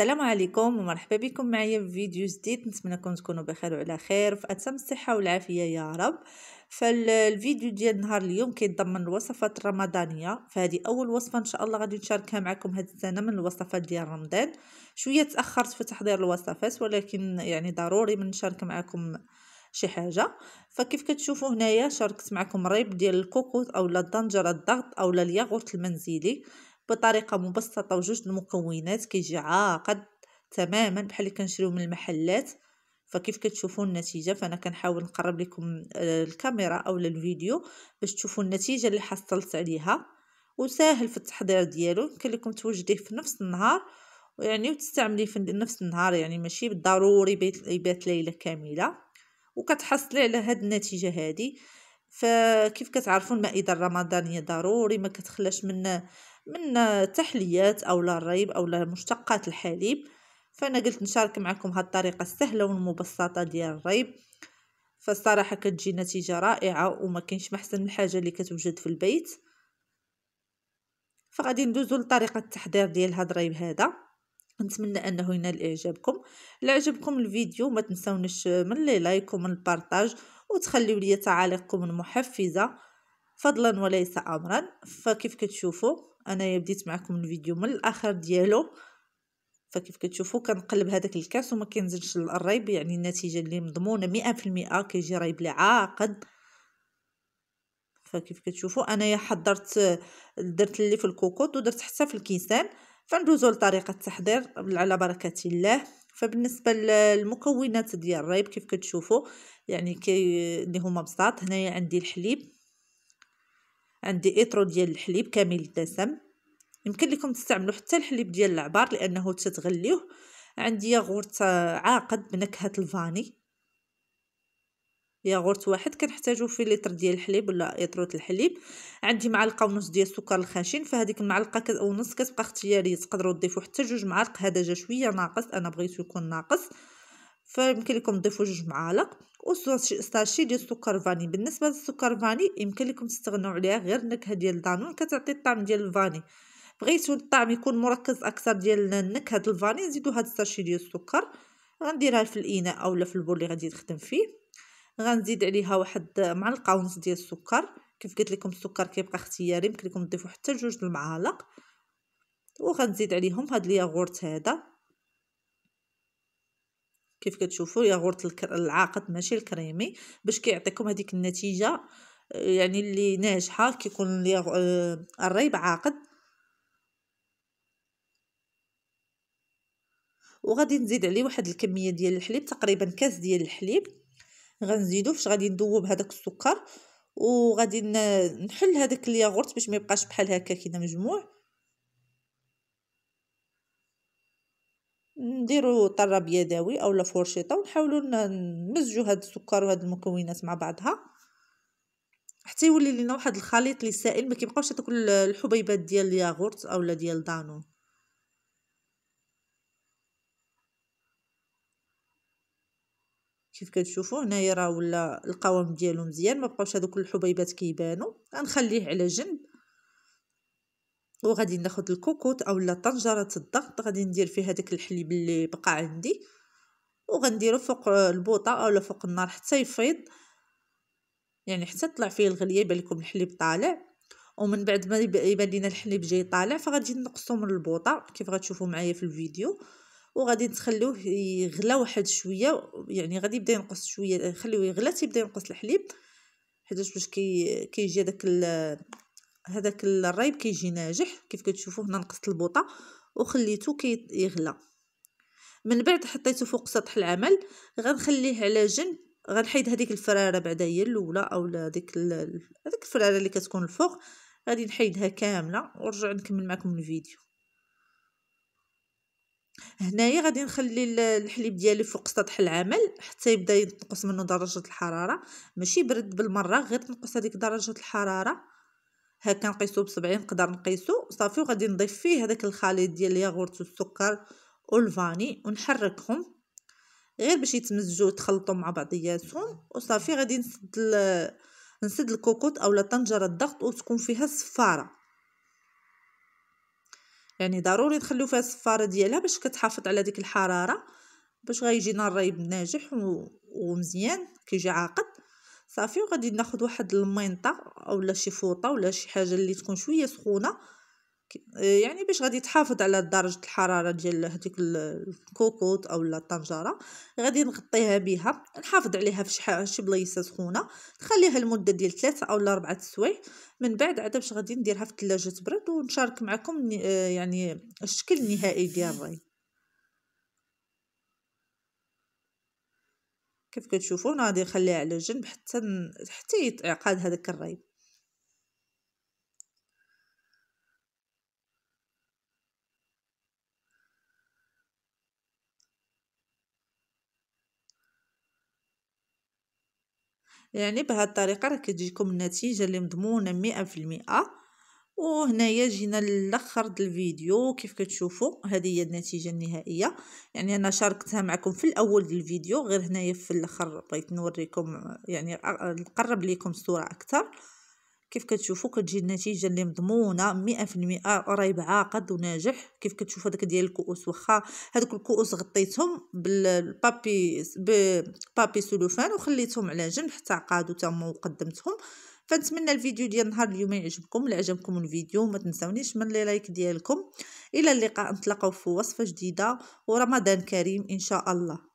السلام عليكم ومرحبا بكم معايا في فيديو جديد نتمنىكم تكونوا بخير وعلى خير في اتم الصحه والعافيه يا رب فالفيديو ديال نهار اليوم كيتضمن الوصفات الرمضانيه فهذه اول وصفه ان شاء الله غادي نشاركها معكم هذه السنه من الوصفات ديال رمضان شويه تاخرت في تحضير الوصفات ولكن يعني ضروري من نشارك معكم شي حاجه فكيف كتشوفوا هنايا شاركت معكم ريب ديال الكوكوت اولا الطنجره الضغط اولا الياغورت المنزلي بطريقه مبسطه وجوج المكونات كيجي عاقد تماما بحال اللي كنشريو من المحلات فكيف كتشوفوا النتيجه فانا كنحاول نقرب لكم آه، الكاميرا اولا الفيديو باش تشوفوا النتيجه اللي حصلت عليها وساهل في التحضير ديالو يمكن لكم توجديه في نفس النهار يعني وتستعمليه في نفس النهار يعني ماشي بالضروري يبات ليله كامله وكتحصلي على هاد النتيجه هذه فكيف كتعرفوا المائده الرمضانيه ضروري ما كتخلاش من من تحليات أو الريب أو مشتقات الحليب فأنا قلت نشارك معكم هاد الطريقة السهلة والمبسطة ديال الريب فالصراحة كتجي نتيجة رائعة وما كاينش محسن الحاجة اللي كتوجد في البيت فغادي ندوزو لطريقة التحضير ديال هاد الريب هذا نتمنى انه ينال اعجابكم لعجبكم عجبكم الفيديو ما تنساونش من لي لايك ومن البارطاج وتخليو لي تعاليقكم المحفزه فضلا وليس امرا فكيف كتشوفوا انايا بديت معكم الفيديو من الاخر ديالو فكيف كتشوفوا كنقلب هذاك الكاس وما كينزلش الريب يعني النتيجه اللي مضمونه 100% كيجي ريب عاقد فكيف كتشوفوا انايا حضرت درت اللي في الكوكوط ودرت حتى في الكيسان فندوزو لطريقه التحضير على بركه الله فبالنسبه للمكونات ديال الريب كيف كتشوفوا يعني كي اللي هما بساط هنايا عندي الحليب عندي اطرو ديال الحليب كامل الدسم يمكن لكم تستعملوا حتى الحليب ديال العبار لانه تتغليوه عندي ياغورت عاقد بنكهه الفاني ياغورت واحد كنحتاجو فيه لتر ديال الحليب ولا ايترو الحليب عندي معلقه ونص ديال السكر الخشن فهذيك المعلقه ونص كتبقى اختياريه تقدروا تضيفوا حتى جوج معالق هذا جا شويه ناقص انا بغيتو يكون ناقص فيمكن لكم تضيفوا جوج معالق ساشي ديال السكر فاني بالنسبه للسكر فاني يمكن لكم تستغناو عليها غير النكهه ديال دانون كتعطي الطعم ديال الفاني بغيتو الطعم يكون مركز اكثر ديال النكهه ديال الفاني نزيدو هاد الساشي ديال السكر غنديرها في الاناء اولا في البول اللي غادي نخدم فيه غنزيد عليها واحد معلقه ونص ديال السكر كيف قلت لكم السكر كيبقى اختياري يمكن لكم تضيفوا حتى جوج المعالق وغنزيد عليهم هاد الياغورت هذا كيف كتشوفوا ياغورت العاقد ماشي الكريمي باش كيعطيكم هذيك النتيجه آه، يعني اللي ناجحه كيكون آه، الريب عاقد وغادي نزيد عليه واحد الكميه ديال الحليب تقريبا كاس ديال الحليب غنزيدو فاش غادي ندوب هذاك السكر وغادي نحل هذاك الياغورت باش ما يبقاش بحال هكا كده مجموع نديرو طراب يدوي اولا فورشيطه ونحاولوا نمزجو هاد السكر وهاد المكونات مع بعضها حتى يولي لينا واحد الخليط اللي سائل ما كيبقاوش هذوك الحبيبات ديال الياغورت اولا ديال دانون كيف كتشوفوا هنايا راه ولا القوام ديالو مزيان ما بقاوش هذوك الحبيبات كيبانو غنخليه على جنب وغادي ناخذ الكوكوت اولا طنجره الضغط غادي ندير فيها داك الحليب اللي بقى عندي وغنديرو فوق البوطه اولا فوق النار حتى يفيض يعني حتى طلع فيه الغليه يبان لكم الحليب طالع ومن بعد ما يبان لينا الحليب جاي طالع فغادي نقصو من البوطه كيف غتشوفوا معايا في الفيديو وغادي نخليوه يغلى واحد شويه يعني غادي يبدا ينقص شويه نخليوه يغلى تيبدا ينقص الحليب حيت باش كي كيجي داك هذاك الريب كيجي ناجح كيف كتشوفوا هنا نقصت البوطه وخليته كيغلى من بعد حطيته فوق سطح العمل غنخليه على جنب غنحيد هذيك الفراره بعدا هي الاولى اولا هذيك هذيك الفراره اللي كتكون الفوق غادي نحيدها كامله ونرجع نكمل معكم الفيديو هنايا غادي نخلي الحليب ديالي فوق سطح العمل حتى يبدا ينقص منه درجه الحراره ماشي برد بالمره غير تنقص هذيك درجه الحراره كنقيسو نقيسو 70 نقدر نقيسو صافي وغادي نضيف فيه هذاك الخليط ديال الياغورت والسكر والفاني ونحركهم غير باش يتمزجوا وتخلطوا مع بعضياتهم وصافي غادي نسد نسد الكوكوط اولا طنجره الضغط وتكون فيها صفاره يعني ضروري نخليو فيها الصفاره ديالها باش كتحافظ على ديك الحراره باش غيجينا الريب ناجح و... ومزيان كيجي عاقد صافي وغادي ناخذ واحد المينطه اولا شي فوطه ولا شي حاجه اللي تكون شويه سخونه يعني باش غادي تحافظ على درجه الحراره ديال هذيك الكوكوط اولا الطنجره غادي نغطيها بها نحافظ عليها في شي بلايصه سخونه نخليها لمده ديال 3 اولا 4 السوايع من بعد عاد باش غادي نديرها في الثلاجه تبرد ونشارك معكم يعني الشكل النهائي ديال الري كيف كتشوفوا انا غادي نخليها على جنب حتى حتى يتعقد هذاك الريب يعني بهاد الطريقه راه كتجيكم النتيجه اللي مضمونه مئة في المئة وهنايا جينا للاخر ديال الفيديو كيف كتشوفوا هذه هي النتيجه النهائيه يعني انا شاركتها معكم في الاول ديال الفيديو غير هنايا في الاخر بغيت نوريكم يعني نقرب لكم الصوره اكثر كيف كتشوفوا كتجي النتيجه اللي مضمونه 100% قريب عاقد وناجح كيف كتشوفوا هذاك ديال الكؤوس واخا هذوك الكؤوس غطيتهم بالبابي بابي سلوفان وخليتهم على جنب حتى عقادوا تما وقدمتهم فنتمنى الفيديو ديال نهار اليوم يعجبكم الا عجبكم الفيديو ما تنساونيش من لي لايك ديالكم الى اللقاء نتلاقاو في وصفه جديده ورمضان كريم ان شاء الله